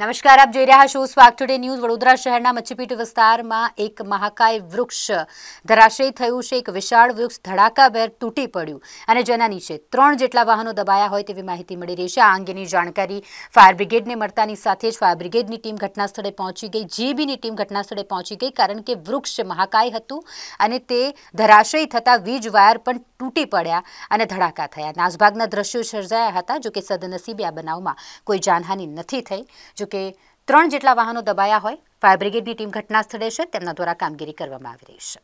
नमस्कार आप देख रहे हैं शुभ स्वागत टुडे न्यूज़ वडोदरा शहरना मच्छीपेट विस्तार में एक महाकाय वृक्ष धराशायी थयो छे एक विशाल वृक्ष धडाका बेर टूटी पड्यो अने જેના નીચે 3 જેટલા વાહનો દબાયા હોય તેવી માહિતી મળી રહી છે આ અંગેની જાણકારી ફાયર બ્રિગેડને મળતાની સાથે જ ફાયર બ્રિગેડની ટીમ ઘટનાસ્થળે પહોંચી ગઈ જીબીની ટીમ ઘટનાસ્થળે પહોંચી ગઈ કારણ કે વૃક્ષ મહાकाय હતું અને તે धराशायी થતા વીજ વાયર પણ તૂટી પડ્યા અને ધડાકા થયા નાસભાગના દ્રશ્યો સર્જાયા હતા જો કે સદનસીબયા બનાવમાં કોઈ જાનહાનિ નથી થઈ જોકે ત્રણ જેટલા વાહનો દબાયા હોય ફાયર બ્રિગેડની ટીમ ઘટના સ્થળે છે તેમના દ્વારા કામગીરી કરવામાં આવી રહી છે